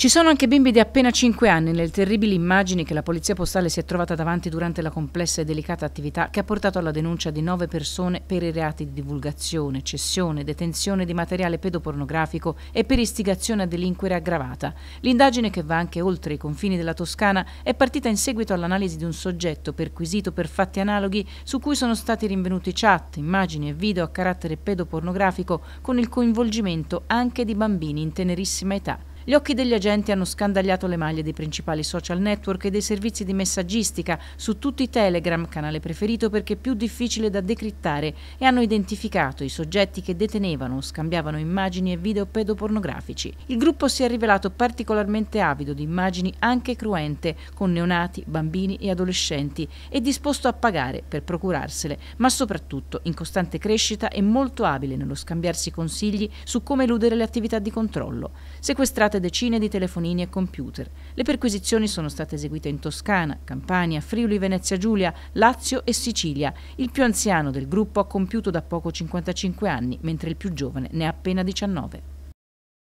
Ci sono anche bimbi di appena 5 anni nelle terribili immagini che la Polizia Postale si è trovata davanti durante la complessa e delicata attività che ha portato alla denuncia di 9 persone per i reati di divulgazione, cessione, detenzione di materiale pedopornografico e per istigazione a delinquere aggravata. L'indagine, che va anche oltre i confini della Toscana, è partita in seguito all'analisi di un soggetto perquisito per fatti analoghi su cui sono stati rinvenuti chat, immagini e video a carattere pedopornografico con il coinvolgimento anche di bambini in tenerissima età. Gli occhi degli agenti hanno scandagliato le maglie dei principali social network e dei servizi di messaggistica su tutti i Telegram, canale preferito perché più difficile da decrittare, e hanno identificato i soggetti che detenevano o scambiavano immagini e video pedopornografici. Il gruppo si è rivelato particolarmente avido di immagini anche cruente, con neonati, bambini e adolescenti, e disposto a pagare per procurarsele, ma soprattutto in costante crescita e molto abile nello scambiarsi consigli su come eludere le attività di controllo. Sequestrati state decine di telefonini e computer. Le perquisizioni sono state eseguite in Toscana, Campania, Friuli, Venezia Giulia, Lazio e Sicilia. Il più anziano del gruppo ha compiuto da poco 55 anni, mentre il più giovane ne ha appena 19.